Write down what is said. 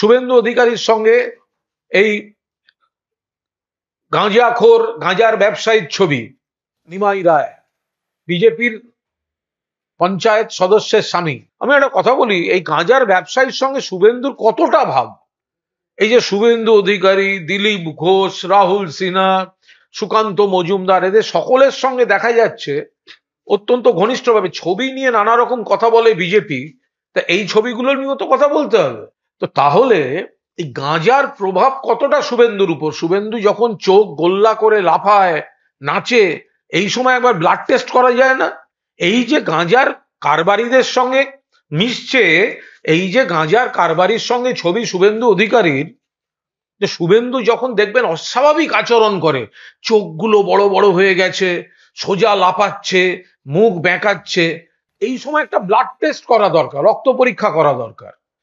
শুভেন্দু অধিকারীর সঙ্গে এই গাঁজাখোর গাঁজার ব্যবসায়ীর ছবি নিমাই রায় বিজেপির পঞ্চায়েত সদস্যের স্বামী আমি একটা কথা বলি এই গাঁজার ব্যবসায়ীর সঙ্গে শুভেন্দুর কতটা ভাব এই যে শুভেন্দু অধিকারী দিলীপ ঘোষ রাহুল সিনহা সুকান্ত মজুমদার এদের সকলের সঙ্গে দেখা যাচ্ছে অত্যন্ত ঘনিষ্ঠভাবে ছবি নিয়ে নানা রকম কথা বলে বিজেপি তা এই ছবিগুলোর নিয়েও তো কথা বলতে হবে তো তাহলে এই গাঁজার প্রভাব কতটা শুভেন্দুর উপর শুভেন্দু যখন চোখ গোল্লা করে লাফায় নাচে এই সময় একবার ব্লাড টেস্ট করা যায় না এই যে গাঁজার কারবারিদের সঙ্গে মিশছে এই যে গাঁজার কারবারির সঙ্গে ছবি শুভেন্দু অধিকারীর যে শুভেন্দু যখন দেখবেন অস্বাভাবিক আচরণ করে চোখগুলো বড় বড় হয়ে গেছে সোজা লাপাচ্ছে মুখ বেঁকাচ্ছে এই সময় একটা ব্লাড টেস্ট করা দরকার রক্ত পরীক্ষা করা দরকার